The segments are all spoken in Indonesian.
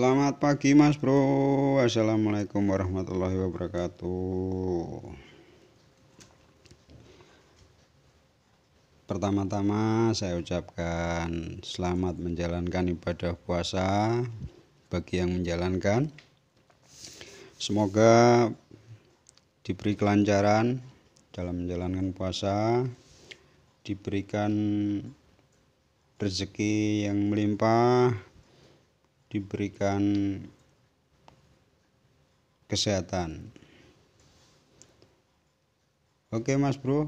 Selamat pagi Mas Bro. Assalamualaikum warahmatullahi wabarakatuh. Pertama-tama saya ucapkan selamat menjalankan ibadah puasa bagi yang menjalankan. Semoga diberi kelancaran dalam menjalankan puasa, diberikan rezeki yang melimpah diberikan kesehatan. Oke, Mas Bro.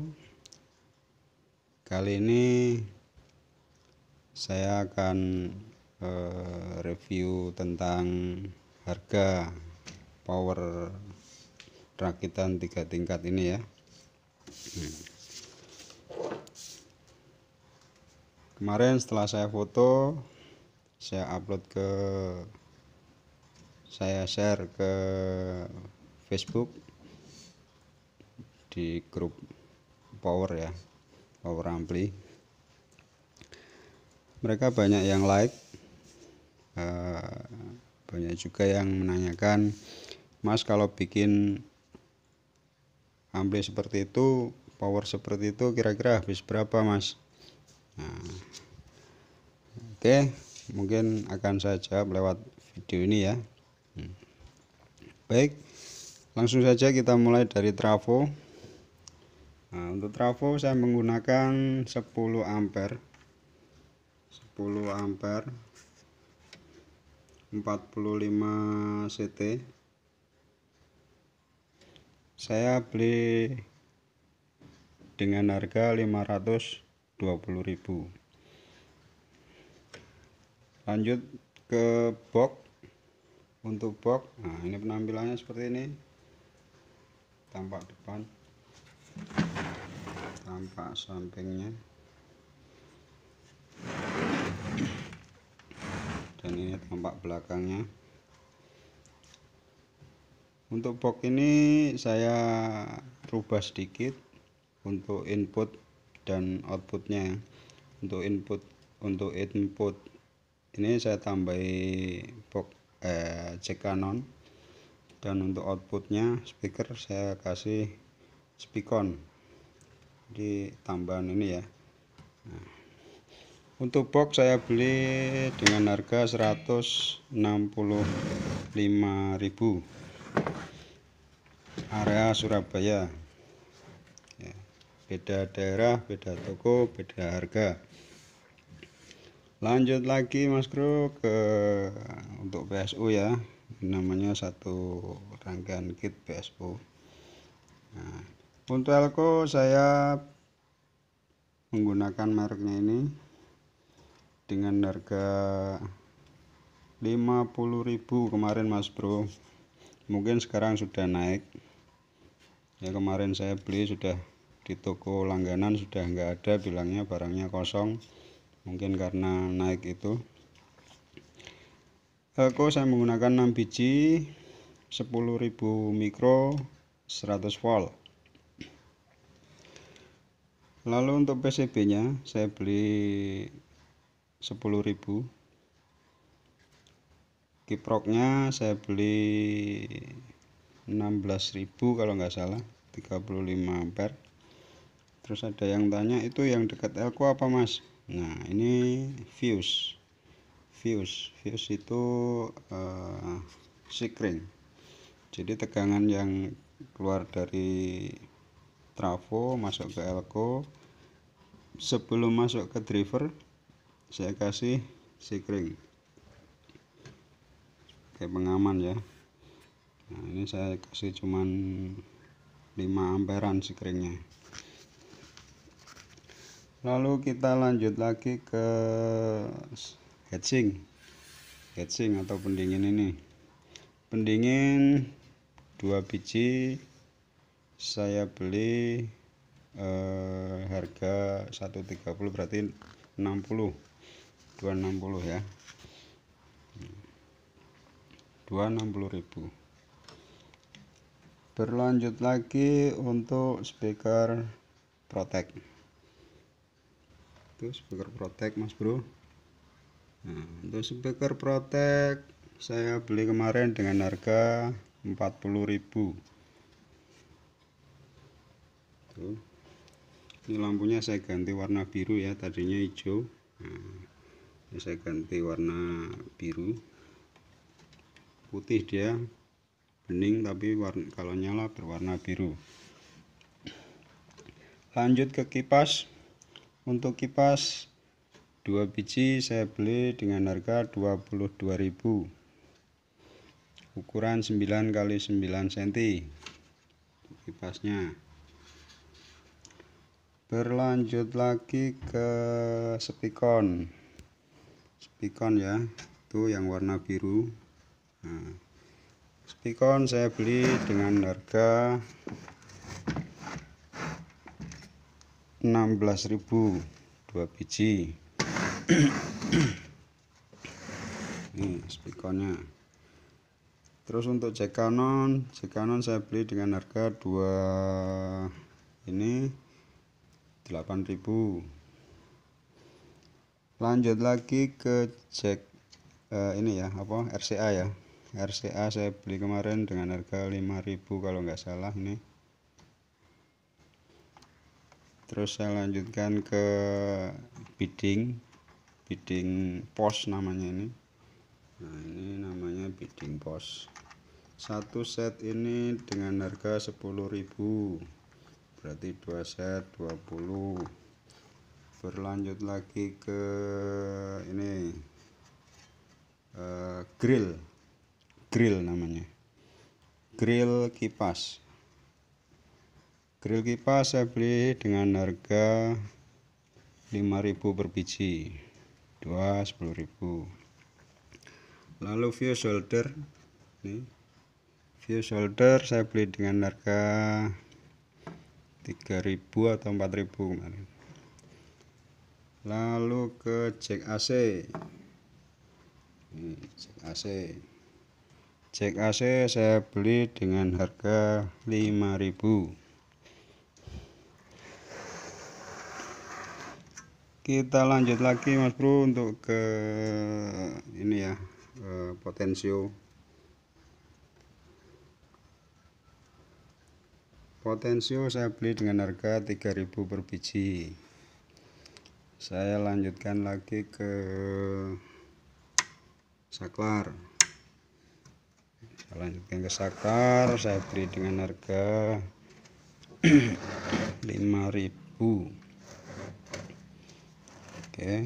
Kali ini saya akan eh, review tentang harga power rakitan tiga tingkat ini ya. Kemarin setelah saya foto saya upload ke saya share ke Facebook di grup power ya power ampli mereka banyak yang like uh, banyak juga yang menanyakan mas kalau bikin ampli seperti itu power seperti itu kira-kira habis berapa mas nah, oke okay mungkin akan saya jawab lewat video ini ya hmm. baik langsung saja kita mulai dari trafo nah, untuk trafo saya menggunakan 10 ampere 10 ampere 45 CT saya beli dengan harga ribu lanjut ke box untuk box nah ini penampilannya seperti ini tampak depan tampak sampingnya dan ini tampak belakangnya untuk box ini saya rubah sedikit untuk input dan outputnya untuk input untuk input ini saya tambahi box eh, jack kanon dan untuk outputnya speaker saya kasih speakon di tambahan ini ya nah, untuk box saya beli dengan harga 165.000 area Surabaya ya, beda daerah beda toko beda harga lanjut lagi mas bro ke untuk PSU ya namanya satu rangkaian kit PSU nah, untuk elko saya menggunakan mereknya ini dengan harga 50.000 kemarin mas bro mungkin sekarang sudah naik ya kemarin saya beli sudah di toko langganan sudah enggak ada bilangnya barangnya kosong mungkin karena naik itu aku saya menggunakan 6 biji 10.000 mikro 100 volt lalu untuk PCB nya saya beli 10.000 kiproknya saya beli 16.000 kalau nggak salah 35 ampere terus ada yang tanya itu yang dekat elko apa mas nah ini fuse fuse fuse itu uh, eh, sikring jadi tegangan yang keluar dari trafo masuk ke elko sebelum masuk ke driver saya kasih sikring kayak pengaman ya nah ini saya kasih cuman 5 amperan sikringnya lalu kita lanjut lagi ke heatsink, heatsink atau pendingin ini pendingin dua biji saya beli eh, harga 130 berarti 60 260 ya ribu berlanjut lagi untuk speaker protect itu speaker protect mas bro nah untuk speaker protect saya beli kemarin dengan harga 40.000 tuh ini lampunya saya ganti warna biru ya tadinya hijau nah, saya ganti warna biru putih dia bening tapi warna, kalau nyala berwarna biru lanjut ke kipas untuk kipas dua biji saya beli dengan harga 22.000 ukuran 9 x 9 cm kipasnya berlanjut lagi ke spikon spikon ya itu yang warna biru nah, spikon saya beli dengan harga 16.000 dua biji ini spikonnya terus untuk jack canon jack canon saya beli dengan harga 2 ini 8000 lanjut lagi ke jack eh, ini ya apa RCA ya RCA saya beli kemarin dengan harga 5000 kalau nggak salah ini terus saya lanjutkan ke bidding bidding pos namanya ini nah ini namanya bidding pos satu set ini dengan harga 10.000 berarti dua set 20 berlanjut lagi ke ini uh, grill grill namanya grill kipas Grill kipas saya beli dengan harga 5000 per biji. 2 10000. Lalu fuse holder ini Fuse holder saya beli dengan harga 3000 atau 4000 kemarin. Lalu ke jack AC. ini jack AC. Jack AC saya beli dengan harga 5000 kita lanjut lagi mas bro untuk ke ini ya ke potensio potensio saya beli dengan harga 3000 per biji saya lanjutkan lagi ke saklar saya lanjutkan ke saklar saya beli dengan harga 5000 oke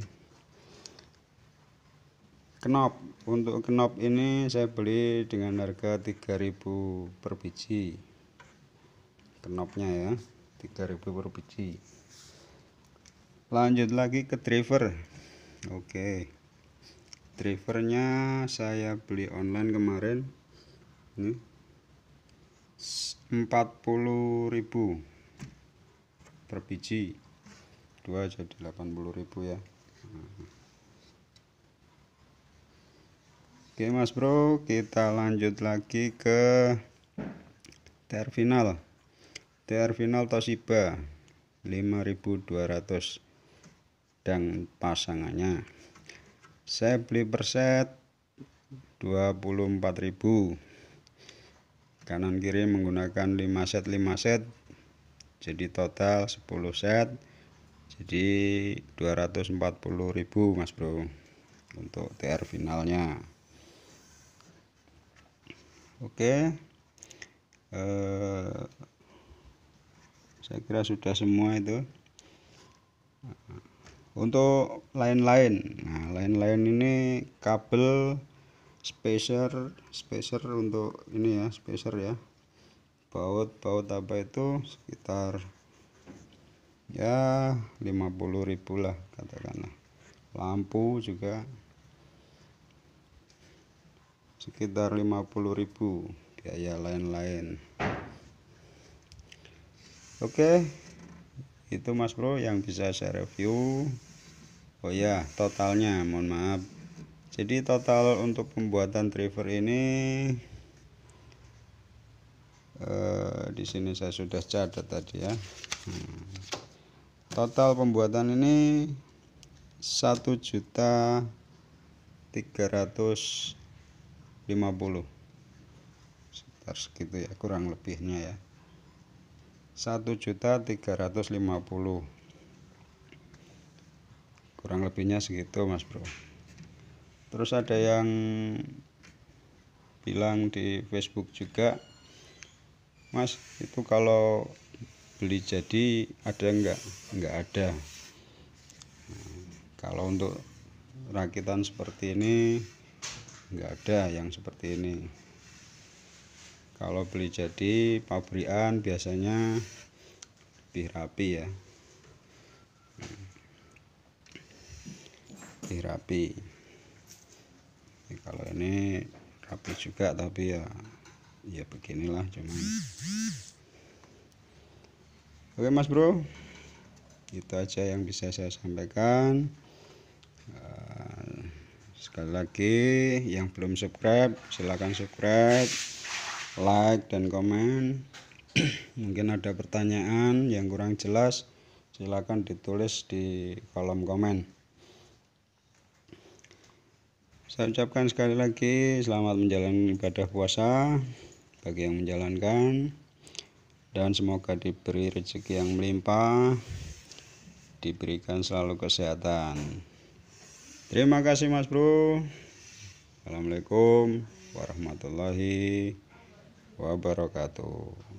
kenop untuk kenop ini saya beli dengan harga 3000 per biji kenopnya ya 3000 per biji lanjut lagi ke driver oke drivernya saya beli online kemarin ini 40000 per biji 2 jadi 80.000 ya Oke Mas Bro kita lanjut lagi ke terminal terminal Toshiba 5200 dan pasangannya saya beli per set 24.000 kanan kiri menggunakan 5 set 5 set jadi total 10 set jadi 240.000 mas bro untuk TR finalnya oke eh, saya kira sudah semua itu untuk lain-lain nah lain-lain ini kabel spacer spacer untuk ini ya spacer ya baut baut apa itu sekitar ya 50.000 lah katakanlah lampu juga sekitar 50.000 biaya lain-lain oke itu mas bro yang bisa saya review oh ya totalnya mohon maaf jadi total untuk pembuatan driver ini eh, di sini saya sudah catat tadi ya hmm total pembuatan ini 1 juta 350 sekitar segitu ya kurang lebihnya ya 1 juta 350 kurang lebihnya segitu mas bro terus ada yang bilang di Facebook juga mas itu kalau beli jadi ada enggak enggak ada nah, kalau untuk rakitan seperti ini enggak ada yang seperti ini kalau beli jadi pabrikan biasanya lebih rapi ya hmm, lebih rapi ya, kalau ini rapi juga tapi ya ya beginilah cuman Oke Mas Bro, itu aja yang bisa saya sampaikan. Eh, sekali lagi, yang belum subscribe, silahkan subscribe, like, dan komen. Mungkin ada pertanyaan yang kurang jelas, silahkan ditulis di kolom komen. Saya ucapkan sekali lagi, selamat menjalani ibadah puasa bagi yang menjalankan dan semoga diberi rezeki yang melimpah diberikan selalu kesehatan terima kasih mas bro Assalamualaikum warahmatullahi wabarakatuh